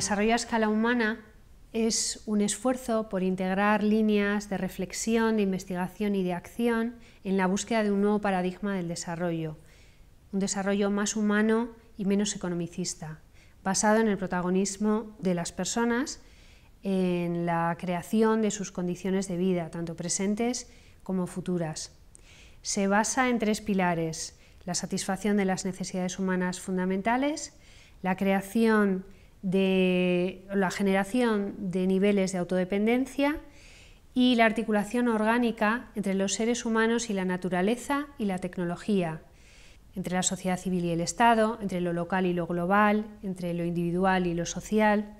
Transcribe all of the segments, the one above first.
desarrollo a escala humana es un esfuerzo por integrar líneas de reflexión, de investigación y de acción en la búsqueda de un nuevo paradigma del desarrollo, un desarrollo más humano y menos economicista, basado en el protagonismo de las personas, en la creación de sus condiciones de vida, tanto presentes como futuras. Se basa en tres pilares, la satisfacción de las necesidades humanas fundamentales, la creación de de la generación de niveles de autodependencia y la articulación orgánica entre los seres humanos y la naturaleza y la tecnología, entre la sociedad civil y el Estado, entre lo local y lo global, entre lo individual y lo social.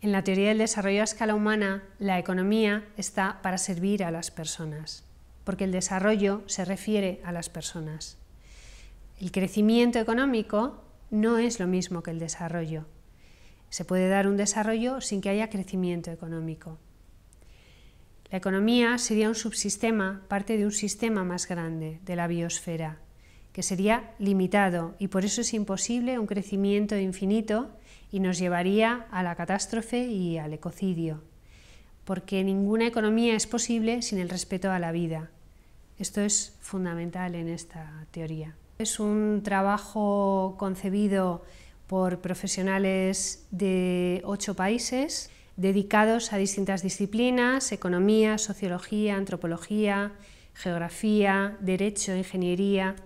En la teoría del desarrollo a escala humana, la economía está para servir a las personas, porque el desarrollo se refiere a las personas. El crecimiento económico no es lo mismo que el desarrollo, se puede dar un desarrollo sin que haya crecimiento económico. La economía sería un subsistema, parte de un sistema más grande, de la biosfera, que sería limitado y por eso es imposible un crecimiento infinito y nos llevaría a la catástrofe y al ecocidio, porque ninguna economía es posible sin el respeto a la vida. Esto es fundamental en esta teoría. Es un trabajo concebido por profesionales de ocho países dedicados a distintas disciplinas, economía, sociología, antropología, geografía, derecho, ingeniería.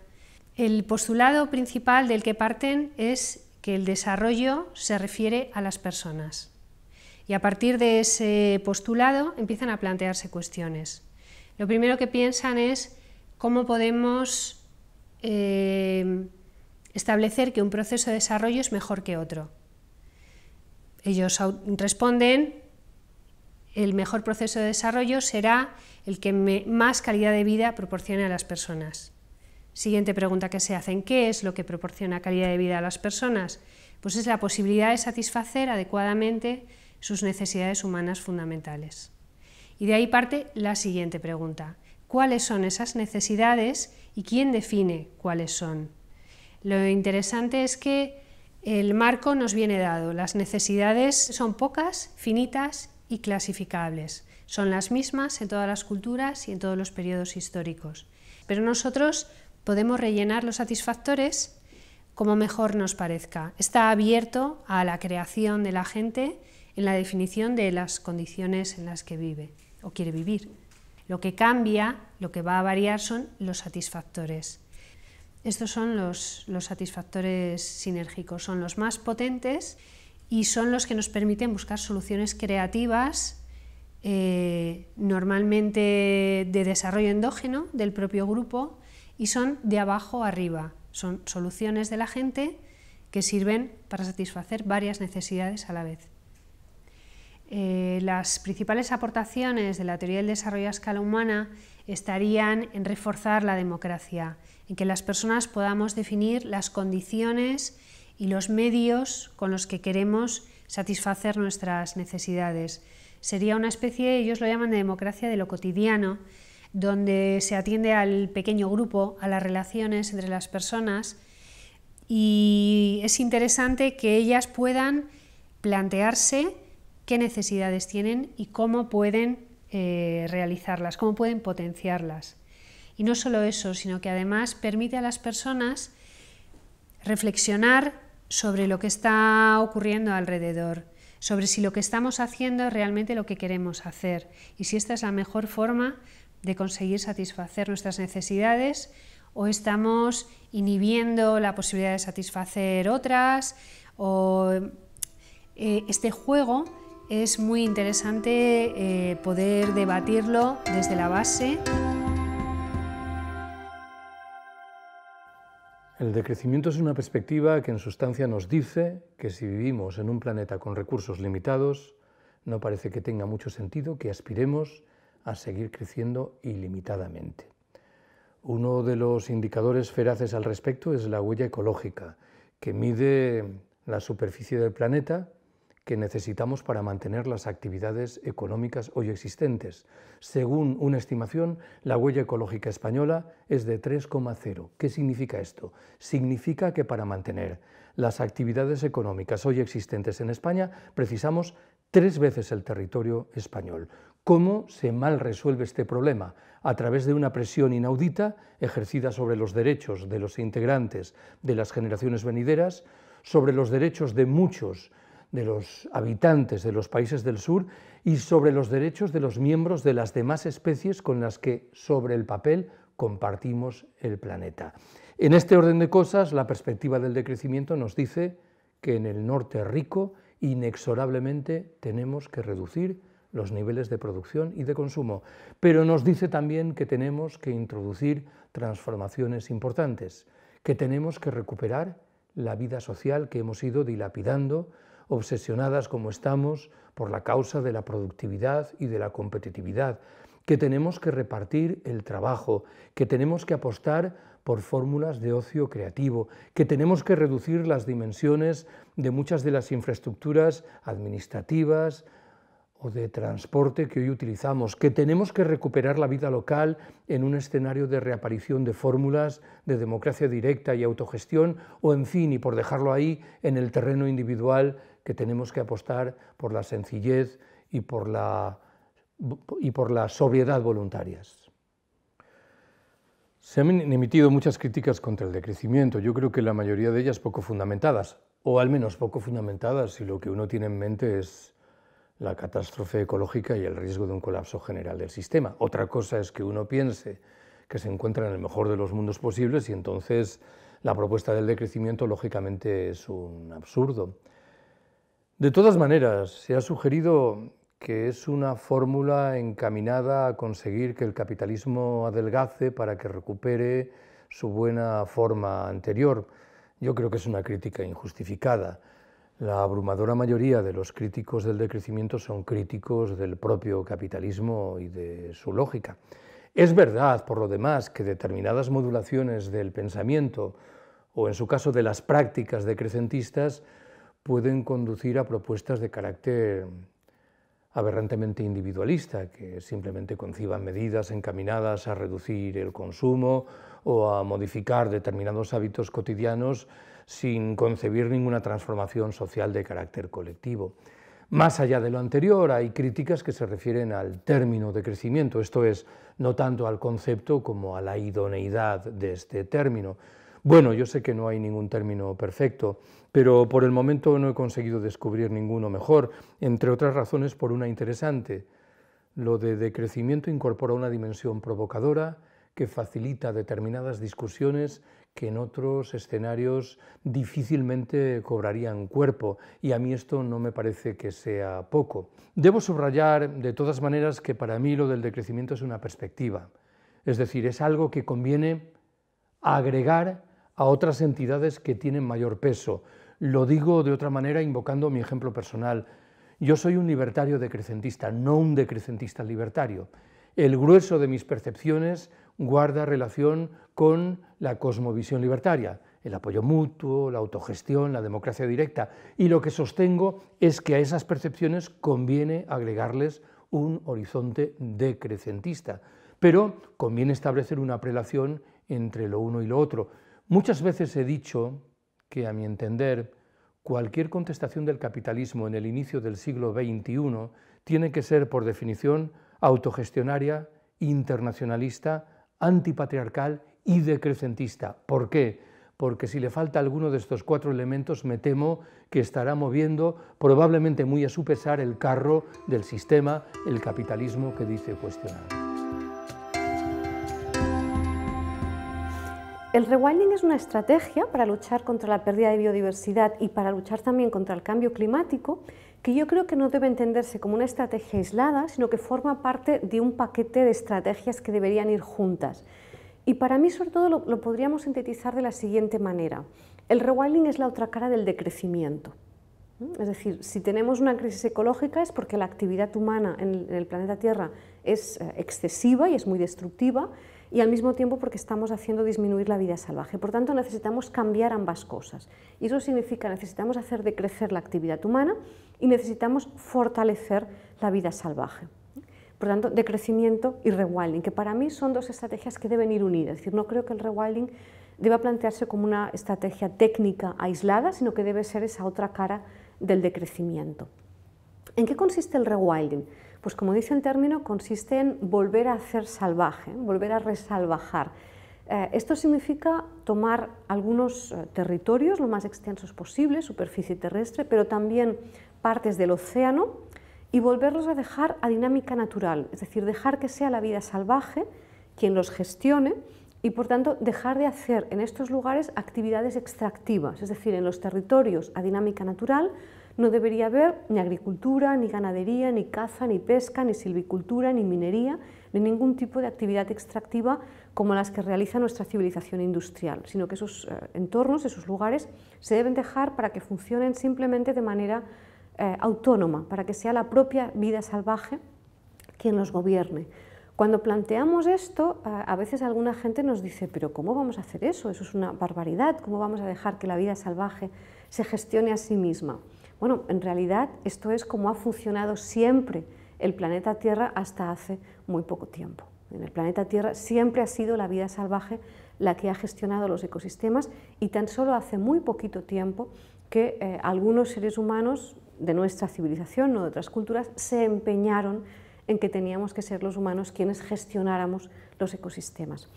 El postulado principal del que parten es que el desarrollo se refiere a las personas. Y a partir de ese postulado empiezan a plantearse cuestiones. Lo primero que piensan es cómo podemos eh, establecer que un proceso de desarrollo es mejor que otro. Ellos responden, el mejor proceso de desarrollo será el que más calidad de vida proporcione a las personas. Siguiente pregunta que se hacen, ¿qué es lo que proporciona calidad de vida a las personas? Pues es la posibilidad de satisfacer adecuadamente sus necesidades humanas fundamentales. Y de ahí parte la siguiente pregunta, ¿cuáles son esas necesidades y quién define cuáles son? Lo interesante es que el marco nos viene dado, las necesidades son pocas, finitas y clasificables. Son las mismas en todas las culturas y en todos los periodos históricos. Pero nosotros podemos rellenar los satisfactores como mejor nos parezca. Está abierto a la creación de la gente en la definición de las condiciones en las que vive o quiere vivir. Lo que cambia, lo que va a variar son los satisfactores. Estos son los, satisfactores sinérgicos, son los más potentes y son los que nos permiten buscar soluciones creativas, eh, normalmente de desarrollo endógeno del propio grupo, y son de abajo arriba. Son soluciones de la gente que sirven para satisfacer varias necesidades a la vez. Eh, las principales aportaciones de la teoría del desarrollo a escala humana estarían en reforzar la democracia, en que las personas podamos definir las condiciones y los medios con los que queremos satisfacer nuestras necesidades. Sería una especie, ellos lo llaman de democracia de lo cotidiano, donde se atiende al pequeño grupo, a las relaciones entre las personas, y es interesante que ellas puedan plantearse qué necesidades tienen y cómo pueden eh, realizarlas, cómo pueden potenciarlas. Y no solo eso, sino que además permite a las personas reflexionar sobre lo que está ocurriendo alrededor, sobre si lo que estamos haciendo es realmente lo que queremos hacer y si esta es la mejor forma de conseguir satisfacer nuestras necesidades o estamos inhibiendo la posibilidad de satisfacer otras o eh, este juego es muy interesante eh, poder debatirlo desde la base. El decrecimiento es una perspectiva que en sustancia nos dice que si vivimos en un planeta con recursos limitados, no parece que tenga mucho sentido que aspiremos a seguir creciendo ilimitadamente. Uno de los indicadores feraces al respecto es la huella ecológica, que mide la superficie del planeta que necesitamos para mantener las actividades económicas hoy existentes. Según una estimación, la huella ecológica española es de 3,0. ¿Qué significa esto? Significa que para mantener las actividades económicas hoy existentes en España precisamos tres veces el territorio español. ¿Cómo se mal resuelve este problema? A través de una presión inaudita ejercida sobre los derechos de los integrantes de las generaciones venideras, sobre los derechos de muchos de los habitantes de los países del sur y sobre los derechos de los miembros de las demás especies con las que, sobre el papel, compartimos el planeta. En este orden de cosas, la perspectiva del decrecimiento nos dice que en el norte rico inexorablemente tenemos que reducir los niveles de producción y de consumo, pero nos dice también que tenemos que introducir transformaciones importantes, que tenemos que recuperar la vida social que hemos ido dilapidando obsesionadas como estamos por la causa de la productividad y de la competitividad, que tenemos que repartir el trabajo, que tenemos que apostar por fórmulas de ocio creativo, que tenemos que reducir las dimensiones de muchas de las infraestructuras administrativas, o de transporte que hoy utilizamos, que tenemos que recuperar la vida local en un escenario de reaparición de fórmulas de democracia directa y autogestión, o en fin, y por dejarlo ahí, en el terreno individual, que tenemos que apostar por la sencillez y por la, y por la sobriedad voluntarias. Se han emitido muchas críticas contra el decrecimiento, yo creo que la mayoría de ellas poco fundamentadas, o al menos poco fundamentadas si lo que uno tiene en mente es la catástrofe ecológica y el riesgo de un colapso general del sistema. Otra cosa es que uno piense que se encuentra en el mejor de los mundos posibles y entonces la propuesta del decrecimiento lógicamente es un absurdo. De todas maneras, se ha sugerido que es una fórmula encaminada a conseguir que el capitalismo adelgace para que recupere su buena forma anterior. Yo creo que es una crítica injustificada. La abrumadora mayoría de los críticos del decrecimiento son críticos del propio capitalismo y de su lógica. Es verdad, por lo demás, que determinadas modulaciones del pensamiento, o en su caso de las prácticas decrecentistas, pueden conducir a propuestas de carácter aberrantemente individualista, que simplemente conciban medidas encaminadas a reducir el consumo o a modificar determinados hábitos cotidianos sin concebir ninguna transformación social de carácter colectivo. Más allá de lo anterior, hay críticas que se refieren al término de crecimiento, esto es, no tanto al concepto como a la idoneidad de este término. Bueno, yo sé que no hay ningún término perfecto, pero por el momento no he conseguido descubrir ninguno mejor, entre otras razones por una interesante. Lo de decrecimiento incorpora una dimensión provocadora que facilita determinadas discusiones que en otros escenarios difícilmente cobrarían cuerpo, y a mí esto no me parece que sea poco. Debo subrayar, de todas maneras, que para mí lo del decrecimiento es una perspectiva, es decir, es algo que conviene agregar a otras entidades que tienen mayor peso. Lo digo de otra manera invocando mi ejemplo personal. Yo soy un libertario decrecentista, no un decrecentista libertario. El grueso de mis percepciones guarda relación con la cosmovisión libertaria, el apoyo mutuo, la autogestión, la democracia directa. Y lo que sostengo es que a esas percepciones conviene agregarles un horizonte decrecentista, pero conviene establecer una prelación entre lo uno y lo otro. Muchas veces he dicho que, a mi entender, cualquier contestación del capitalismo en el inicio del siglo XXI tiene que ser, por definición, autogestionaria, internacionalista, antipatriarcal y decrecentista. ¿Por qué? Porque si le falta alguno de estos cuatro elementos, me temo que estará moviendo, probablemente muy a su pesar, el carro del sistema, el capitalismo que dice cuestionar. El rewilding es una estrategia para luchar contra la pérdida de biodiversidad y para luchar también contra el cambio climático que yo creo que no debe entenderse como una estrategia aislada, sino que forma parte de un paquete de estrategias que deberían ir juntas. Y para mí, sobre todo, lo, podríamos sintetizar de la siguiente manera. El rewilding es la otra cara del decrecimiento. Es decir, si tenemos una crisis ecológica es porque la actividad humana en el planeta Tierra es eh, excesiva y es muy destructiva y al mismo tiempo porque estamos haciendo disminuir la vida salvaje. Por tanto, necesitamos cambiar ambas cosas. Y eso significa necesitamos hacer decrecer la actividad humana y necesitamos fortalecer la vida salvaje. Por tanto, decrecimiento y rewilding, que para mí son dos estrategias que deben ir unidas. Es decir, no creo que el rewilding deba plantearse como una estrategia técnica aislada, sino que debe ser esa otra cara del decrecimiento. ¿En qué consiste el rewilding? Pues como dice el término, consiste en volver a hacer salvaje, volver a resalvajar eh, esto significa tomar algunos eh, territorios lo más extensos posible, superficie terrestre, pero también partes del océano y volverlos a dejar a dinámica natural, es decir, dejar que sea la vida salvaje quien los gestione y por tanto dejar de hacer en estos lugares actividades extractivas, es decir, en los territorios a dinámica natural no debería haber ni agricultura, ni ganadería, ni caza, ni pesca, ni silvicultura, ni minería, ni ningún tipo de actividad extractiva como las que realiza nuestra civilización industrial, sino que esos eh, entornos, esos lugares, se deben dejar para que funcionen simplemente de manera eh, autónoma, para que sea la propia vida salvaje quien los gobierne. Cuando planteamos esto, eh, a veces alguna gente nos dice, pero ¿cómo vamos a hacer eso? Eso es una barbaridad, ¿cómo vamos a dejar que la vida salvaje se gestione a sí misma? Bueno, en realidad esto es como ha funcionado siempre el planeta Tierra hasta hace muy poco tiempo. En el planeta Tierra siempre ha sido la vida salvaje la que ha gestionado los ecosistemas y tan solo hace muy poquito tiempo que eh, algunos seres humanos de nuestra civilización o de otras culturas se empeñaron en que teníamos que ser los humanos quienes gestionáramos los ecosistemas.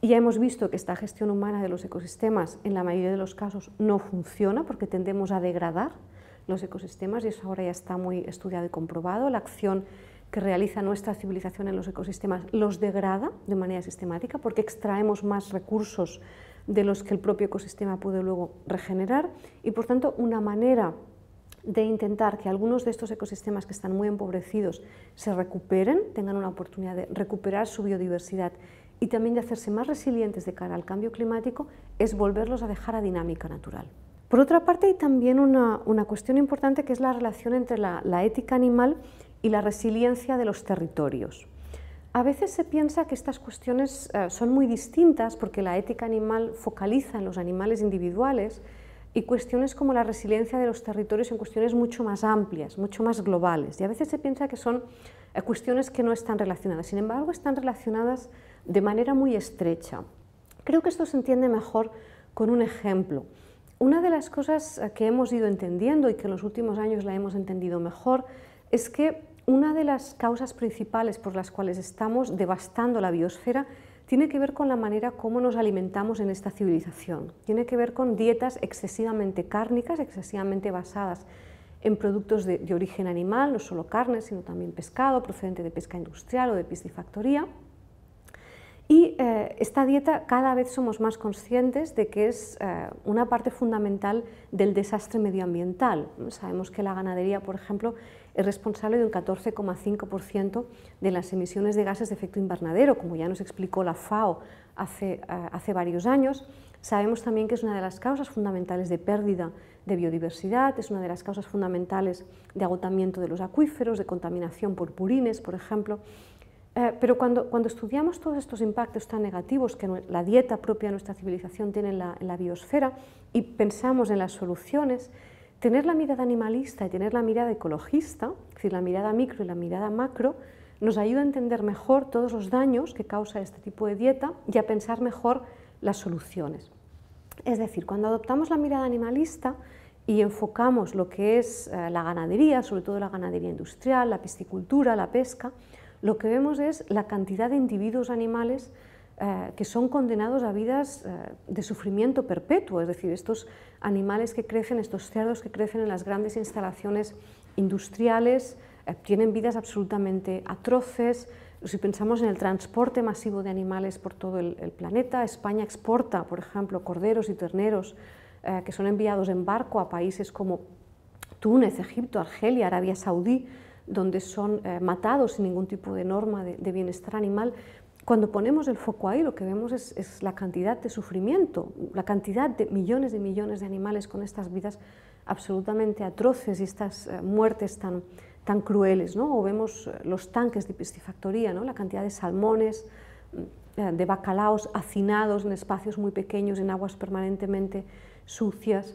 Ya hemos visto que esta gestión humana de los ecosistemas en la mayoría de los casos no funciona porque tendemos a degradar los ecosistemas y eso ahora ya está muy estudiado y comprobado. La acción que realiza nuestra civilización en los ecosistemas los degrada de manera sistemática porque extraemos más recursos de los que el propio ecosistema puede luego regenerar y por tanto una manera de intentar que algunos de estos ecosistemas que están muy empobrecidos se recuperen, tengan una oportunidad de recuperar su biodiversidad y también de hacerse más resilientes de cara al cambio climático, es volverlos a dejar a dinámica natural. Por otra parte, hay también una, cuestión importante que es la relación entre la, ética animal y la resiliencia de los territorios. A veces se piensa que estas cuestiones eh, son muy distintas porque la ética animal focaliza en los animales individuales y cuestiones como la resiliencia de los territorios en cuestiones mucho más amplias, mucho más globales. Y a veces se piensa que son eh, cuestiones que no están relacionadas. Sin embargo, están relacionadas de manera muy estrecha. Creo que esto se entiende mejor con un ejemplo. Una de las cosas eh, que hemos ido entendiendo y que en los últimos años la hemos entendido mejor es que una de las causas principales por las cuales estamos devastando la biosfera tiene que ver con la manera como nos alimentamos en esta civilización. Tiene que ver con dietas excesivamente cárnicas, excesivamente basadas en productos de, origen animal, no solo carne, sino también pescado procedente de pesca industrial o de piscifactoría. Y eh, esta dieta cada vez somos más conscientes de que es eh, una parte fundamental del desastre medioambiental. Sabemos que la ganadería, por ejemplo, es responsable de un 14,5% de las emisiones de gases de efecto invernadero, como ya nos explicó la FAO hace, eh, hace varios años. Sabemos también que es una de las causas fundamentales de pérdida de biodiversidad, es una de las causas fundamentales de agotamiento de los acuíferos, de contaminación por purines, por ejemplo. Eh, pero cuando, estudiamos todos estos impactos tan negativos que la dieta propia de nuestra civilización tiene en la, en la biosfera y pensamos en las soluciones, tener la mirada animalista y tener la mirada ecologista, es decir, la mirada micro y la mirada macro, nos ayuda a entender mejor todos los daños que causa este tipo de dieta y a pensar mejor las soluciones. Es decir, cuando adoptamos la mirada animalista y enfocamos lo que es eh, la ganadería, sobre todo la ganadería industrial, la piscicultura, la pesca, lo que vemos es la cantidad de individuos animales eh, que son condenados a vidas eh, de sufrimiento perpetuo, es decir, estos animales que crecen, estos cerdos que crecen en las grandes instalaciones industriales, eh, tienen vidas absolutamente atroces. Si pensamos en el transporte masivo de animales por todo el, el planeta, España exporta, por ejemplo, corderos y terneros que son enviados en barco a países como Túnez, Egipto, Argelia, Arabia Saudí, donde son eh, matados sin ningún tipo de norma de, bienestar animal, cuando ponemos el foco ahí lo que vemos es, la cantidad de sufrimiento, la cantidad de millones y millones de animales con estas vidas absolutamente atroces y estas eh, muertes tan, crueles. ¿no? O vemos eh, los tanques de piscifactoría, ¿no? la cantidad de salmones, mm, de bacalaos hacinados en espacios muy pequeños, en aguas permanentemente sucias.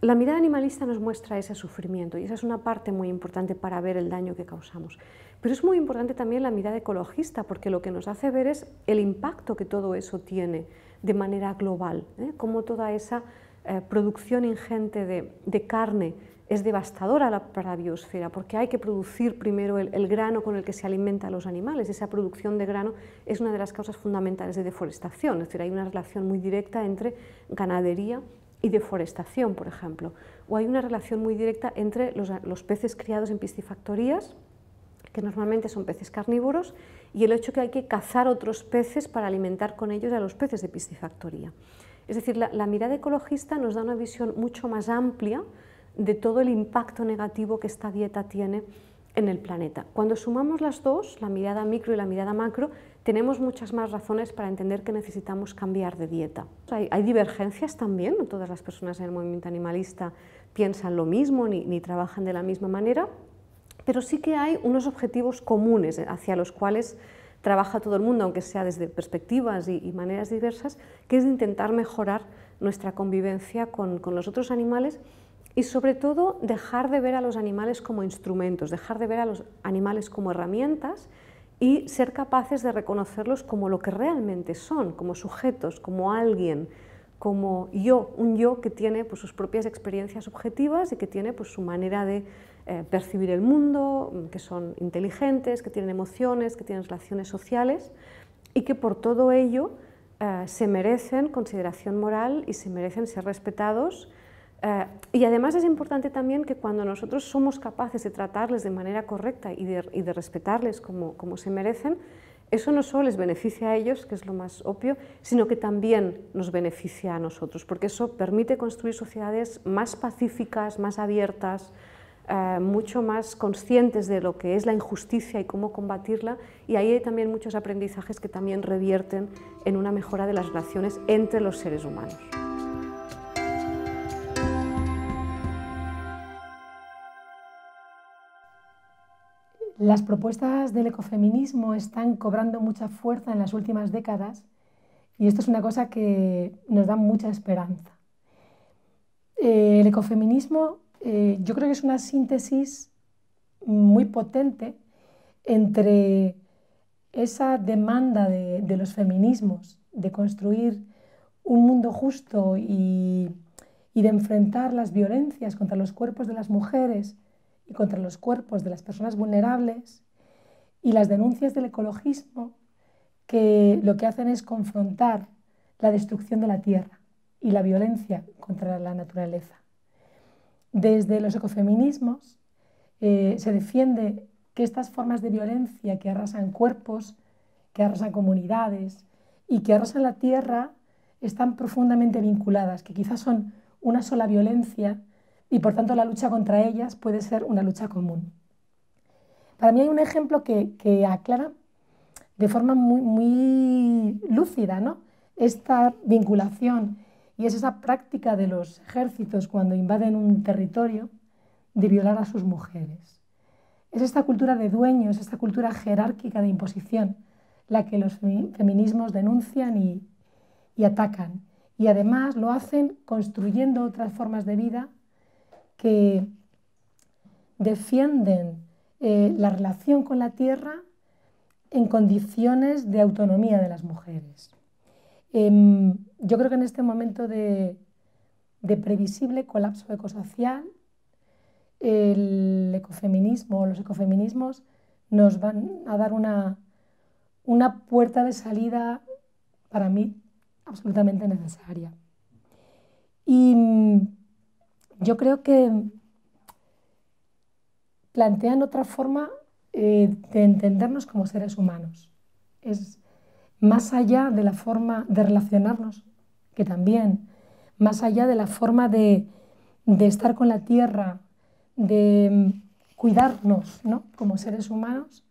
La mirada animalista nos muestra ese sufrimiento y esa es una parte muy importante para ver el daño que causamos. Pero es muy importante también la mirada ecologista porque lo que nos hace ver es el impacto que todo eso tiene de manera global, ¿eh? cómo toda esa eh, producción ingente de, carne es devastadora para la biosfera porque hay que producir primero el, el grano con el que se alimentan los animales. Esa producción de grano es una de las causas fundamentales de deforestación, es decir, hay una relación muy directa entre ganadería y deforestación, por ejemplo. O hay una relación muy directa entre los, peces criados en piscifactorías, que normalmente son peces carnívoros, y el hecho que hay que cazar otros peces para alimentar con ellos a los peces de piscifactoría. Es decir, la, la, mirada ecologista nos da una visión mucho más amplia de todo el impacto negativo que esta dieta tiene en el planeta. Cuando sumamos las dos, la mirada micro y la mirada macro, tenemos muchas más razones para entender que necesitamos cambiar de dieta. Hay, divergencias también, no todas las personas en el movimiento animalista piensan lo mismo ni, trabajan de la misma manera, pero sí que hay unos objetivos comunes hacia los cuales trabaja todo el mundo, aunque sea desde perspectivas y, maneras diversas, que es intentar mejorar nuestra convivencia con, los otros animales y sobre todo dejar de ver a los animales como instrumentos, dejar de ver a los animales como herramientas y ser capaces de reconocerlos como lo que realmente son, como sujetos, como alguien, como yo, un yo que tiene pues, sus propias experiencias objetivas y que tiene pues, su manera de eh, percibir el mundo, mm, que son inteligentes, que tienen emociones, que tienen relaciones sociales y que por todo ello eh, se merecen consideración moral y se merecen ser respetados eh, y además es importante también que cuando nosotros somos capaces de tratarles de manera correcta y de, respetarles como, se merecen, eso no solo les beneficia a ellos, que es lo más obvio, sino que también nos beneficia a nosotros, porque eso permite construir sociedades más pacíficas, más abiertas, eh, mucho más conscientes de lo que es la injusticia y cómo combatirla, y ahí hay también muchos aprendizajes que también revierten en una mejora de las relaciones entre los seres humanos. Las propuestas del ecofeminismo están cobrando mucha fuerza en las últimas décadas y esto es una cosa que nos da mucha esperanza. Eh, el ecofeminismo eh, yo creo que es una síntesis muy potente entre esa demanda de, los feminismos de construir un mundo justo y de enfrentar las violencias contra los cuerpos de las mujeres y contra los cuerpos de las personas vulnerables y las denuncias del ecologismo que lo que hacen es confrontar la destrucción de la tierra y la violencia contra la naturaleza. Desde los ecofeminismos eh, se defiende que estas formas de violencia que arrasan cuerpos, que arrasan comunidades y que arrasan la tierra están profundamente vinculadas, que quizás son una sola violencia y por tanto la lucha contra ellas puede ser una lucha común. Para mí hay un ejemplo que, aclara de forma muy, lúcida ¿no? esta vinculación y es esa práctica de los ejércitos cuando invaden un territorio de violar a sus mujeres. Es esta cultura de dueños, esta cultura jerárquica de imposición la que los feminismos denuncian y atacan. Y además lo hacen construyendo otras formas de vida que defienden eh, la relación con la tierra en condiciones de autonomía de las mujeres. Em, yo creo que en este momento de, previsible colapso ecosocial, el ecofeminismo o los ecofeminismos nos van a dar una, una puerta de salida para mí absolutamente necesaria. Y yo creo que plantean otra forma eh, de entendernos como seres humanos. Es más allá de la forma de relacionarnos, que también, más allá de la forma de, estar con la tierra, de mm, cuidarnos ¿no? como seres humanos,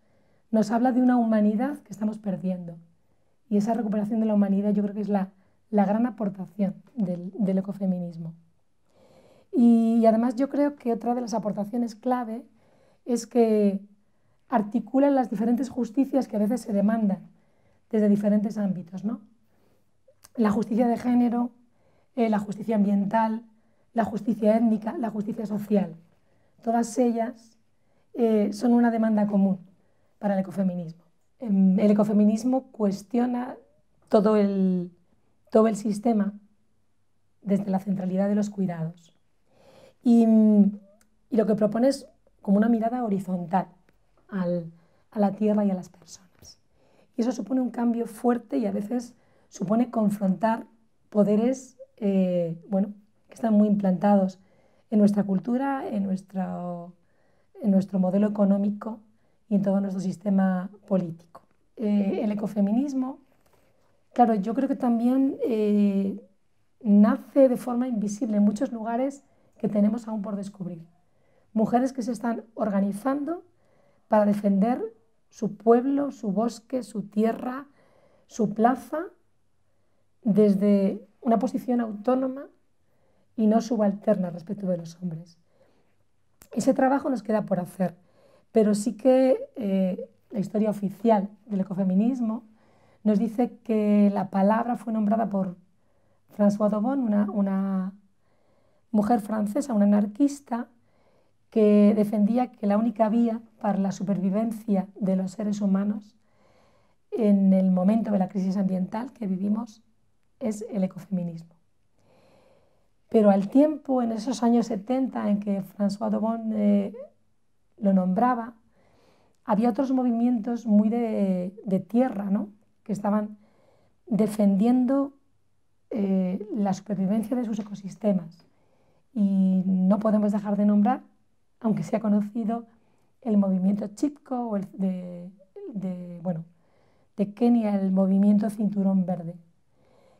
nos habla de una humanidad que estamos perdiendo. Y esa recuperación de la humanidad yo creo que es la, gran aportación del ecofeminismo. Y, además yo creo que otra de las aportaciones clave es que articulan las diferentes justicias que a veces se demandan desde diferentes ámbitos. La justicia de género, eh, la justicia ambiental, la justicia étnica, la justicia social. Todas ellas eh, son una demanda común para el ecofeminismo. Em, el ecofeminismo cuestiona todo todo el sistema desde la centralidad de los cuidados. Y, lo que propone es como una mirada horizontal al, a la tierra y a las personas. Y eso supone un cambio fuerte y a veces supone confrontar poderes eh, bueno, que están muy implantados en nuestra cultura, en nuestro, en nuestro modelo económico y en todo nuestro sistema político. Eh, el ecofeminismo, claro, yo creo que también eh, nace de forma invisible en muchos lugares que tenemos aún por descubrir. Mujeres que se están organizando para defender su pueblo, su bosque, su tierra, su plaza, desde una posición autónoma y no subalterna respecto de los hombres. Ese trabajo nos queda por hacer, pero sí que eh, la historia oficial del ecofeminismo nos dice que la palabra fue nombrada por François Dobon, una mujer francesa, una anarquista, que defendía que la única vía para la supervivencia de los seres humanos en el momento de la crisis ambiental que vivimos es el ecofeminismo. Pero al tiempo, en esos años 70 en que François Dobon eh, lo nombraba, había otros movimientos muy de, tierra, ¿no? que estaban defendiendo eh, la supervivencia de sus ecosistemas. Y no podemos dejar de nombrar, aunque sea conocido, el movimiento Chipko o el de, de Kenia, el movimiento Cinturón Verde,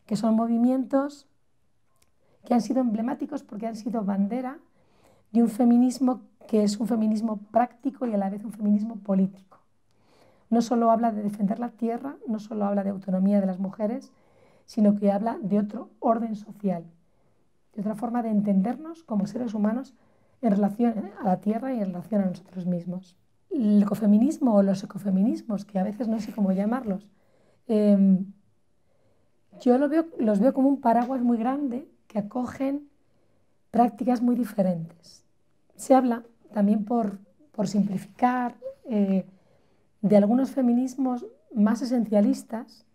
que son movimientos que han sido emblemáticos porque han sido bandera de un feminismo que es un feminismo práctico y a la vez un feminismo político. No solo habla de defender la tierra, no solo habla de autonomía de las mujeres, sino que habla de otro orden social, es una forma de entendernos como seres humanos en relación a la Tierra y en relación a nosotros mismos. El ecofeminismo o los ecofeminismos, que a veces no sé cómo llamarlos, em, yo lo los veo como un paraguas muy grande que acogen prácticas muy diferentes. Se habla también por, simplificar eh, de algunos feminismos más esencialistas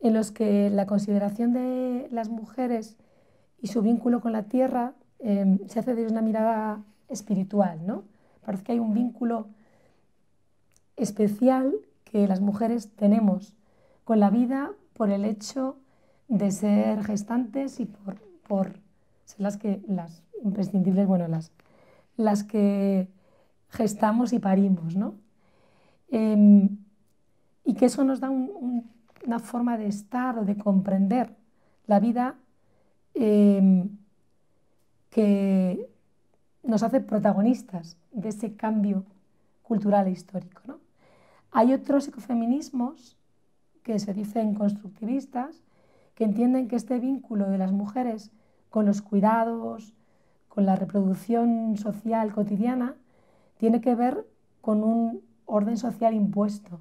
en los que la consideración de las mujeres y su vínculo con la tierra em, se hace desde una mirada espiritual, ¿no? Parece que hay un vínculo especial que las mujeres tenemos con la vida por el hecho de ser gestantes y por, ser las que, las imprescindibles, bueno, las, las que gestamos y parimos, ¿no? Em, y que eso nos da una forma de estar o de comprender la vida Em, que nos hace protagonistas de ese cambio cultural e histórico. Hay otros ecofeminismos que se dicen constructivistas, que entienden que este vínculo de las mujeres con los cuidados, con la reproducción social cotidiana, tiene que ver con un orden social impuesto.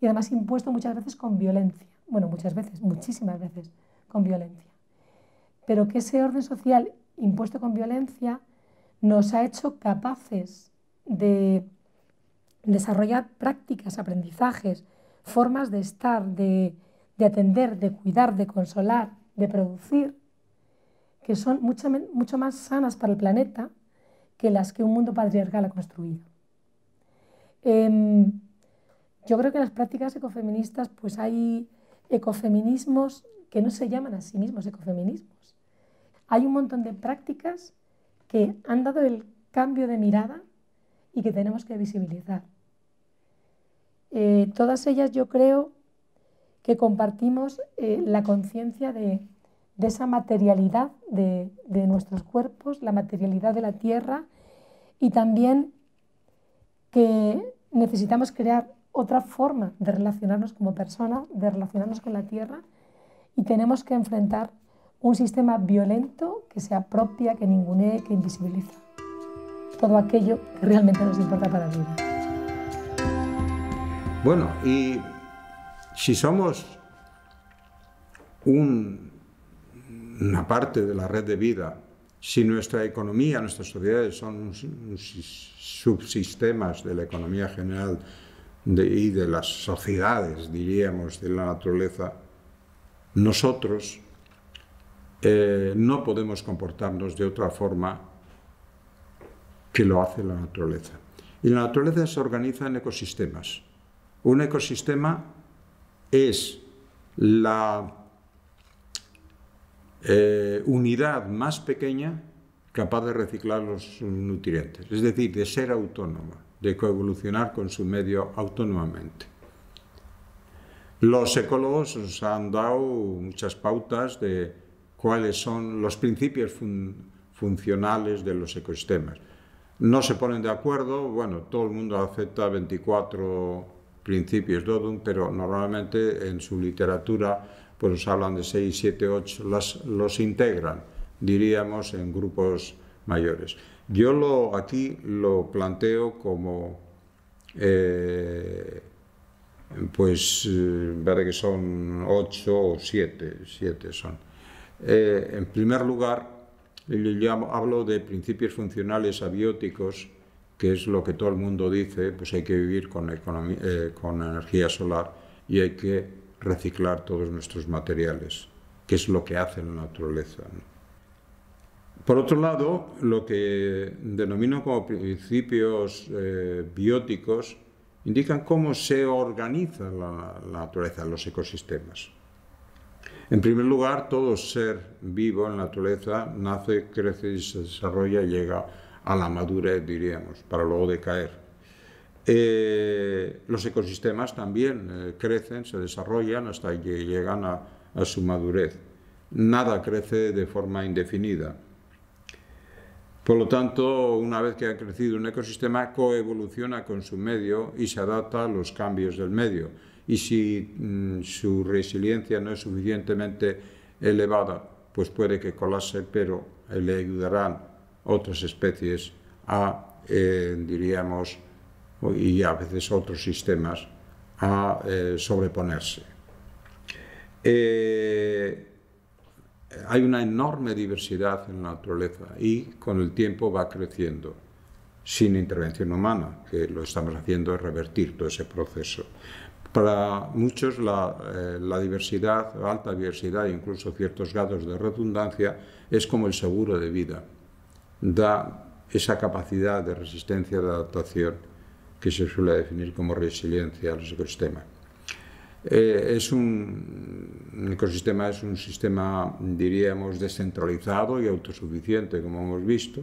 Y además impuesto muchas veces con violencia. Bueno, muchas veces, muchísimas veces, con violencia pero que ese orden social impuesto con violencia nos ha hecho capaces de desarrollar prácticas, aprendizajes, formas de estar, de, atender, de cuidar, de consolar, de producir, que son mucho, más sanas para el planeta que las que un mundo patriarcal ha construido. Em, yo creo que en las prácticas ecofeministas pues hay ecofeminismos que no se llaman a sí mismos ecofeminismos. Hay un montón de prácticas que han dado el cambio de mirada y que tenemos que visibilizar. Eh, todas ellas yo creo que compartimos eh, la conciencia de, esa materialidad de, de nuestros cuerpos, la materialidad de la tierra y también que necesitamos crear otra forma de relacionarnos como personas, de relacionarnos con la tierra y tenemos que enfrentar un sistema violento que se apropia, que ningunee, que invisibiliza. Todo aquello que realmente nos importa para la Bueno, y si somos una parte de la red de vida, si nuestra economía, nuestras sociedades son subsistemas de la economía general y de las sociedades, diríamos, de la naturaleza, nosotros eh, no podemos comportarnos de otra forma que lo hace la naturaleza. Y la naturaleza se organiza en ecosistemas. Un ecosistema es la eh, unidad más pequeña capaz de reciclar los nutrientes, es decir, de ser autónoma, de coevolucionar con su medio autónomamente. Los ecólogos nos han dado muchas pautas de cuáles son los principios funcionales de los ecosistemas. No se ponen de acuerdo, bueno, todo el mundo acepta 24 principios Odum, pero normalmente en su literatura pues hablan de 6, 7, 8, los integran, diríamos, en grupos mayores. Yo lo, aquí lo planteo como, eh, pues, eh, que son 8 o 7, 7 son. Eh, en primer lugar, yo hablo de principios funcionales abióticos, que es lo que todo el mundo dice, pues hay que vivir con, eh, energía solar y hay que reciclar todos nuestros materiales, que es lo que hace la naturaleza. Por otro lado, lo que denomino como principios eh, bióticos indican cómo se organiza la naturaleza, los ecosistemas. En primer lugar, todo ser vivo en la naturaleza nace, crece y se desarrolla y llega a la madurez, diríamos, para luego decaer. Eh, los ecosistemas también eh, crecen, se desarrollan hasta que llegan a, a su madurez. Nada crece de forma indefinida. Por lo tanto, una vez que ha crecido un ecosistema, coevoluciona con su medio y se adapta a los cambios del medio y si mm, su resiliencia no es suficientemente elevada, pues puede que colase, pero le ayudarán otras especies a, eh, diríamos, y a veces otros sistemas, a eh, sobreponerse. Eh, hay una enorme diversidad en la naturaleza y con el tiempo va creciendo sin intervención humana, que lo estamos haciendo es revertir todo ese proceso. Para muchos eh, la, diversidad, alta diversidad e incluso ciertos grados de redundancia es como el seguro de vida. Da esa capacidad de resistencia, de adaptación que se suele definir como resiliencia a ecosistema. ecosistemas. Eh, es un, ecosistema es un sistema, diríamos, descentralizado y autosuficiente, como hemos visto,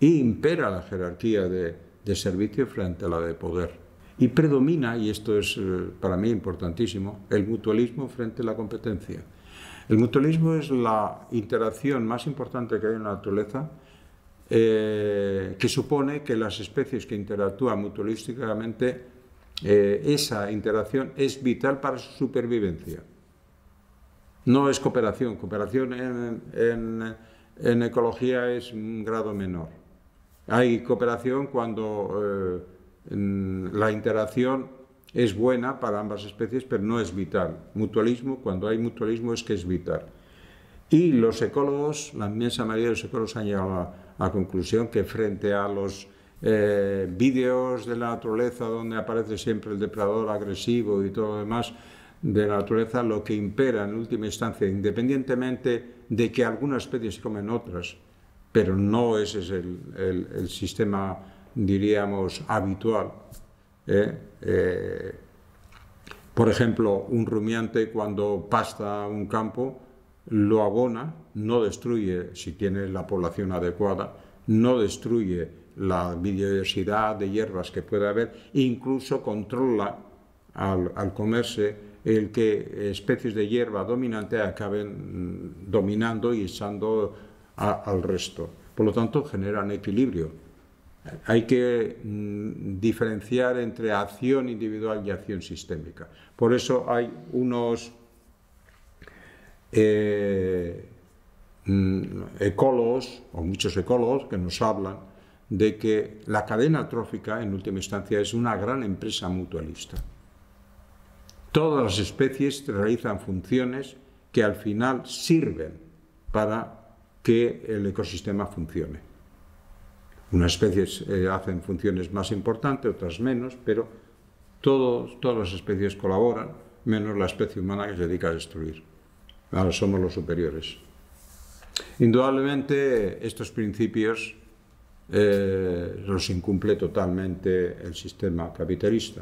y impera la jerarquía de servicio frente a la de poder. Y predomina, y esto es eh, para mí importantísimo, el mutualismo frente a la competencia. El mutualismo es la interacción más importante que hay en la naturaleza, eh, que supone que las especies que interactúan mutualísticamente, eh, esa interacción es vital para su supervivencia. No es cooperación, cooperación en, en, ecología es un grado menor. Hay cooperación cuando... La interacción es buena para ambas especies, pero no es vital. Mutualismo, cuando hay mutualismo es que es vital. Y los ecólogos, la inmensa mayoría de los ecólogos han llegado a la conclusión que frente a los eh, vídeos de la naturaleza donde aparece siempre el depredador agresivo y todo lo demás de la naturaleza, lo que impera en última instancia, independientemente de que algunas especies comen otras, pero no ese es el sistema diríamos, habitual. ¿eh? Eh, por ejemplo, un rumiante cuando pasta un campo lo abona, no destruye, si tiene la población adecuada, no destruye la biodiversidad de hierbas que puede haber, incluso controla al, comerse el que especies de hierba dominante acaben mm, dominando y echando al resto. Por lo tanto, generan equilibrio hay que mm, diferenciar entre acción individual y acción sistémica. Por eso hay unos eh, mm, ecólogos, o muchos ecólogos, que nos hablan de que la cadena trófica, en última instancia, es una gran empresa mutualista. Todas las especies realizan funciones que al final sirven para que el ecosistema funcione. Unas especies eh, hacen funciones más importantes, otras menos, pero todas las especies colaboran, menos la especie humana que se dedica a destruir. Ahora somos los superiores. Indudablemente estos principios eh, los incumple totalmente el sistema capitalista.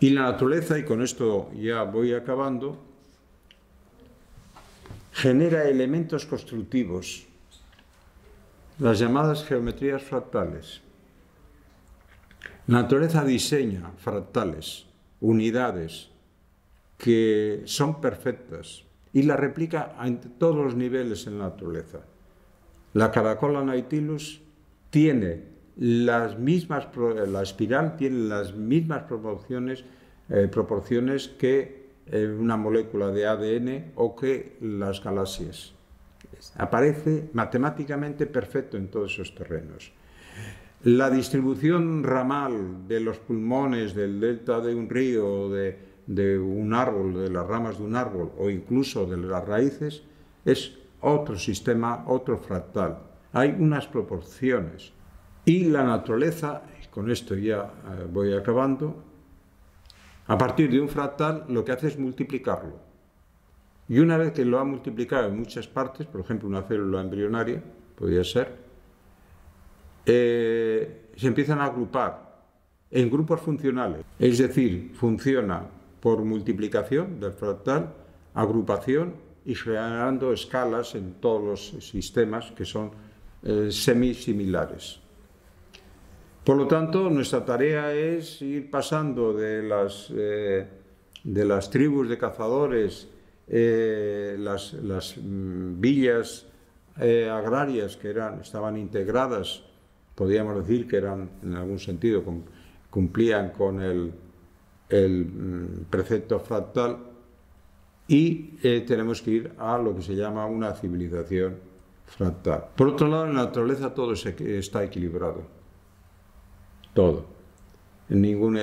Y la naturaleza, y con esto ya voy acabando, genera elementos constructivos las llamadas geometrías fractales. La naturaleza diseña fractales, unidades que son perfectas y la replica en todos los niveles en la naturaleza. La caracola nautilus tiene las mismas, la espiral tiene las mismas proporciones, eh, proporciones que eh, una molécula de ADN o que las galaxias. Aparece matemáticamente perfecto en todos esos terrenos. La distribución ramal de los pulmones del delta de un río, de, un árbol, de las ramas de un árbol o incluso de las raíces es otro sistema, otro fractal. Hay unas proporciones. Y la naturaleza, con esto ya eh, voy acabando, a partir de un fractal lo que hace es multiplicarlo. Y una vez que lo ha multiplicado en muchas partes, por ejemplo una célula embrionaria, podría ser, eh, se empiezan a agrupar en grupos funcionales, es decir, funciona por multiplicación del fractal, agrupación y generando escalas en todos los sistemas que son eh, semisimilares. Por lo tanto, nuestra tarea es ir pasando de las, eh, de las tribus de cazadores eh, las, mm, villas eh, agrarias que eran, estaban integradas, podríamos decir que eran en algún sentido, cumplían con el, mm, precepto fractal y eh, tenemos que ir a lo que se llama una civilización fractal. Por otro lado, en la naturaleza todo está equilibrado, todo. Ningún,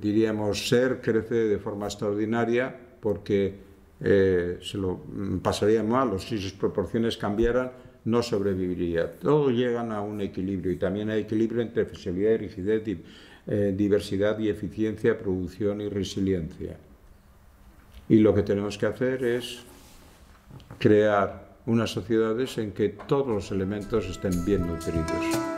diríamos, ser crece de forma extraordinaria porque eh, se lo pasaría mal o si sus proporciones cambiaran, no sobreviviría. Todos llegan a un equilibrio y también hay equilibrio entre flexibilidad y rigidez, eh, diversidad y eficiencia, producción y resiliencia. Y lo que tenemos que hacer es crear unas sociedades en que todos los elementos estén bien nutridos.